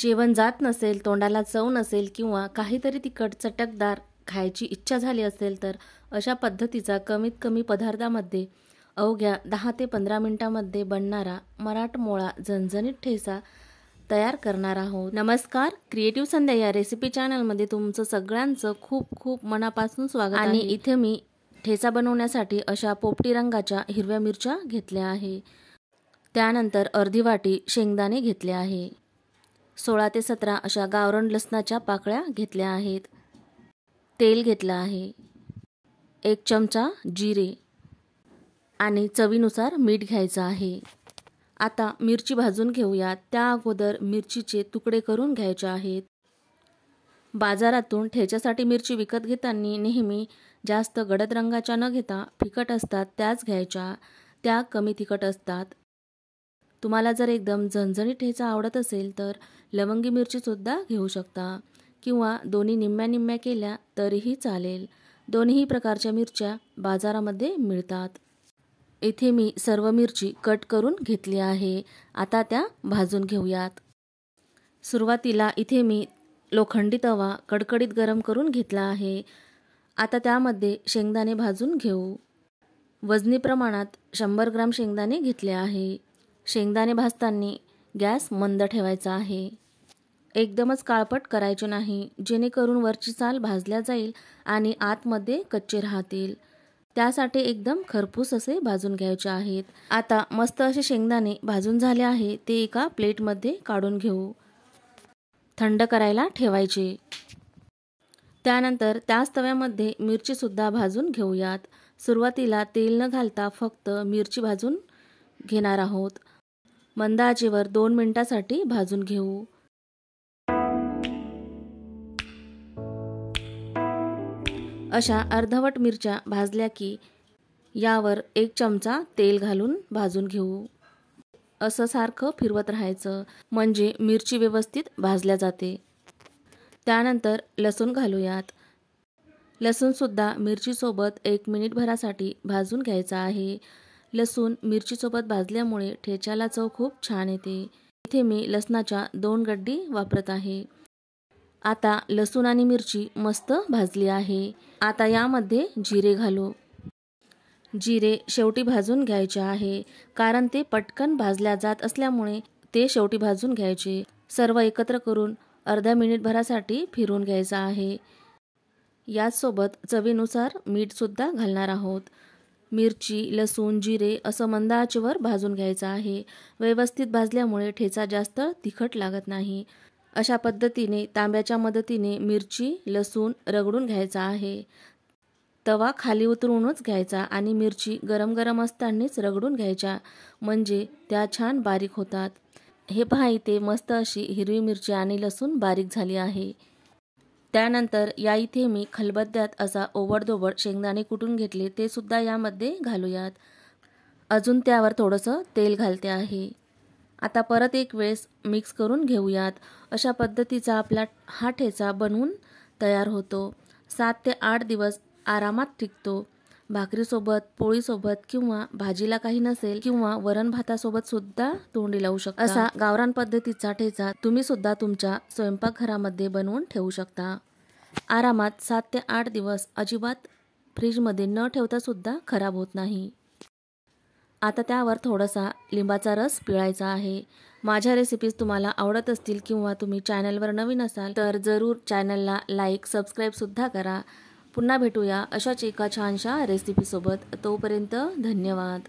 जेवण जात नसेल तोंडाला चव नसेल किंवा काहीतरी तिखट चटकदार खायची इच्छा झाली असेल तर अशा पद्धतीचा कमीत कमी पदार्थामध्ये अवघ्या दहा ते पंधरा मिनिटामध्ये बनणारा मराठमोळा झणझणीत ठेसा तयार करणार आहोत नमस्कार क्रिएटिव्ह संध्या या रेसिपी चॅनलमध्ये तुमचं सगळ्यांचं खूप खूप मनापासून स्वागत आणि इथे मी ठेचा बनवण्यासाठी अशा पोपटी रंगाच्या हिरव्या मिरच्या घेतल्या आहे त्यानंतर अर्धी वाटी शेंगदाणे घेतले आहे सोळा ते सतरा अशा गावरण लसणाच्या पाकळ्या घेतल्या आहेत तेल घेतलं आहे एक चमचा जिरे आणि चवीनुसार मीठ घ्यायचं आहे आता मिरची भाजून घेऊया त्या अगोदर मिरचीचे तुकडे करून घ्यायचे आहेत बाजारातून ठेच्यासाठी मिरची विकत घेताना नेहमी जास्त गडद रंगाच्या न घेता फिकट असतात त्याच घ्यायच्या त्या कमी तिखट असतात तुम्हाला जर एकदम झणझणीत ठेचा आवडत असेल तर लवंगी मिरचीसुद्धा घेऊ शकता किंवा दोन्ही निम्म्या निम्म्या केल्या तरीही चालेल दोन्ही प्रकारच्या मिरच्या बाजारामध्ये मिळतात इथे मी सर्व मिरची कट करून घेतली आहे आता त्या भाजून घेऊयात सुरुवातीला इथे मी लोखंडी तवा कडकडीत गरम करून घेतला आहे आता त्यामध्ये शेंगदाणे भाजून घेऊ वजनी प्रमाणात शंभर ग्राम शेंगदाणे घेतले आहे शेंगदाणे भाजताना गॅस मंद ठेवायचा आहे एकदमच काळपट करायचे नाही जेणेकरून वरची साल भाजल्या जाईल आणि आतमध्ये कच्चे राहतील त्यासाठी एकदम खरपूस असे भाजून घ्यायचे आहेत आता मस्त असे शेंगदाणे भाजून झाले आहे ते एका प्लेटमध्ये काढून घेऊ थंड करायला ठेवायचे त्यानंतर त्याच तव्यामध्ये मिरचीसुद्धा भाजून घेऊयात सुरुवातीला तेल न घालता फक्त मिरची भाजून घेणार आहोत मंद आचेवर दोन मिनिटासाठी भाजून घेऊ अशा अर्धवट मिरच्या भाजल्या की यावर एक चमचा तेल घालून भाजून घेऊ असं सारखं फिरवत राहायचं म्हणजे मिरची व्यवस्थित भाजल्या जाते त्यानंतर लसूण घालूयात लसूणसुद्धा मिरचीसोबत एक मिनिटभरासाठी भाजून घ्यायचा आहे लसूण मिरचीसोबत भाजल्यामुळे ठेच्याला चव खूप छान येते इथे मी लसणाच्या दोन गड्डी वापरत आहे आता लसूण आणि मिरची मस्त भाजली आहे आता यामध्ये जिरे घालू जिरे शेवटी भाजून घ्यायचे आहे कारण ते पटकन भाजल्या जात असल्यामुळे ते शेवटी भाजून घ्यायचे सर्व एकत्र करून अर्धा मिनिटभरासाठी फिरून घ्यायचं आहे याचसोबत चवीनुसार मीठसुद्धा घालणार आहोत मिरची लसूण जिरे असं मंद आचेवर भाजून घ्यायचं आहे व्यवस्थित भाजल्यामुळे ठेचा जास्त तिखट लागत नाही अशा पद्धतीने तांब्याच्या मदतीने मिरची लसूण रगडून घ्यायचा आहे तवा खाली उतरूनच घ्यायचा आणि मिरची गरम गरम असतानाच रगडून घ्यायच्या म्हणजे त्या छान बारीक होतात हे पहा इथे मस्त अशी हिरवी मिरची आणि लसूण बारीक झाली आहे त्यानंतर या इथे मी खलबद्द्यात असा ओवडदोबड शेंगदाणे कुटून घेतले ते सुद्धा यामध्ये घालूयात अजून त्यावर थोडंसं तेल घालते आहे आता परत एक वेळेस मिक्स करून घेऊयात अशा पद्धतीचा आपला हा ठेचा बनवून तयार होतो सात ते आठ दिवस आरामात टिकतो भाकरीसोबत पोळीसोबत किंवा भाजीला काही नसेल किंवा वरण भातासोबत सुद्धा तोंडी लावू शकता असा गावरान पद्धतीचा ठेचा तुम्ही सुद्धा तुमच्या स्वयंपाकघरामध्ये बनवून ठेवू शकता आरामात सात ते आठ दिवस अजिबात फ्रीजमध्ये न ठेवतासुद्धा खराब होत नाही आता त्यावर थोडासा लिंबाचा रस पिळायचा आहे माझ्या रेसिपीज तुम्हाला आवडत असतील किंवा तुम्ही चॅनलवर नवीन असाल तर जरूर चॅनलला लाईक सबस्क्राईबसुद्धा करा पुन्हा भेटूया अशाच एका छानशा रेसिपीसोबत तोपर्यंत धन्यवाद